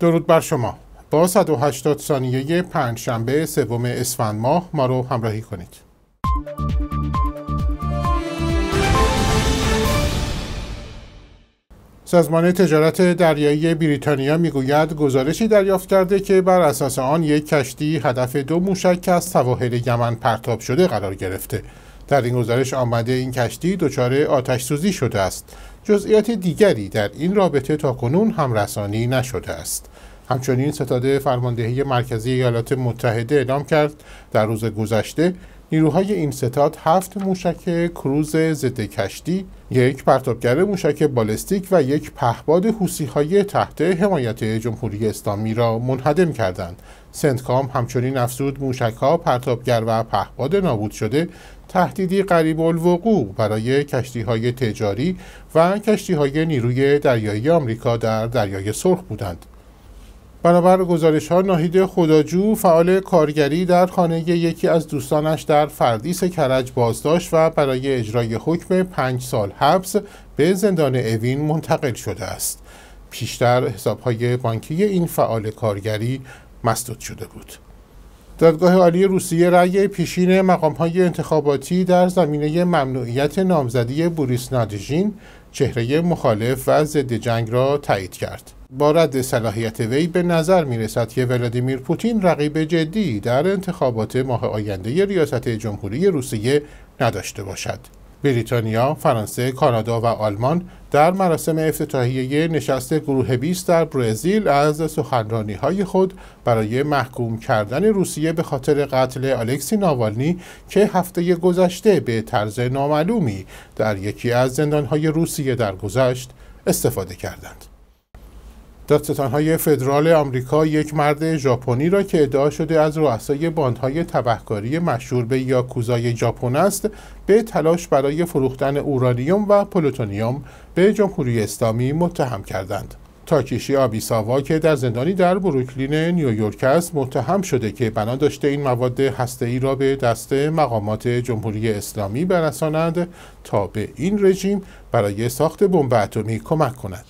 درود بر شما با 180 ثانیه پنج شنبه سوم اسفند ماه ما رو همراهی کنید سازمان تجارت دریایی بریتانیا میگوید گزارشی دریافت کرده که بر اساس آن یک کشتی هدف دو موشک از سواحل یمن پرتاب شده قرار گرفته در این گزارش آمده این کشتی دچار آتش سوزی شده است جزئیات دیگری در این رابطه تا کنون هم رسانی نشده است. همچنین ستاد فرماندهی مرکزی ایالات متحده اعلام کرد در روز گذشته نیروهای این ستاد هفت موشک کروز ضد کشتی، یک پرتابگر موشک بالستیک و یک پهباد های تحت حمایت جمهوری اسلامی را منهدم کردند. سندکام همچنین افزود ها پرتابگر و پهباد نابود شده تهدیدی قریب الوقوع برای کشتی های تجاری و کشتی های نیروی دریایی آمریکا در دریای سرخ بودند. بنابر گزارش ها ناهید خداجو فعال کارگری در خانه یکی از دوستانش در فردیس کرج بازداشت و برای اجرای حکم پنج سال حبس به زندان اوین منتقل شده است. پیشتر های بانکی این فعال کارگری مسدود شده بود. دادگاه عالی روسیه رأی پیشین های انتخاباتی در زمینه ممنوعیت نامزدی بوریس نادژین چهره مخالف و ضد جنگ را تایید کرد با رد صلاحیت وی به نظر می رسد که ولادیمیر پوتین رقیب جدی در انتخابات ماه آینده ریاست جمهوری روسیه نداشته باشد بریتانیا، فرانسه، کانادا و آلمان در مراسم افتتاحیه نشست گروه 20 در برزیل از سخنرانی های خود برای محکوم کردن روسیه به خاطر قتل الکسی ناوالنی که هفته گذشته به طرز نامعلومی در یکی از زندانهای روسیه درگذشت استفاده کردند. دادستانهای فدرال آمریکا یک مرد ژاپنی را که ادعا شده از رؤسای باندهای تبهکاری مشهور به یاکوزای ژاپن است به تلاش برای فروختن اورانیوم و پلوتونیوم به جمهوری اسلامی متهم کردند. تاکیشی آبیساوا که در زندانی در بروکلین نیویورک است متهم شده که بنا داشته این مواد ای را به دست مقامات جمهوری اسلامی برسانند تا به این رژیم برای ساخت بمب اتمی کمک کند.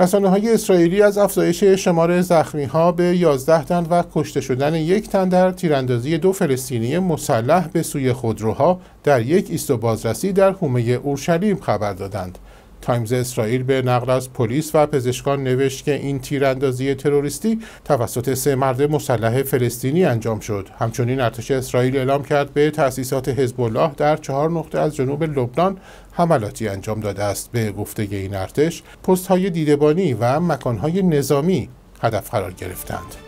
رسانه های اسرائیلی از افزایش شمار زخمی ها به 11 تن و کشته شدن یک تن در تیراندازی دو فلسطینی مسلح به سوی خودروها در یک ایست بازرسی در حومه اورشلیم خبر دادند. تایمز اسرائیل به نقل از پلیس و پزشکان نوشت که این تیراندازی تروریستی توسط سه مرد مسلح فلسطینی انجام شد همچنین ارتش اسرائیل اعلام کرد به تأسیسات حزب الله در چهار نقطه از جنوب لبنان حملاتی انجام داده است به گفته این ارتش پست‌های های دیدبانی و مکان نظامی هدف قرار گرفتند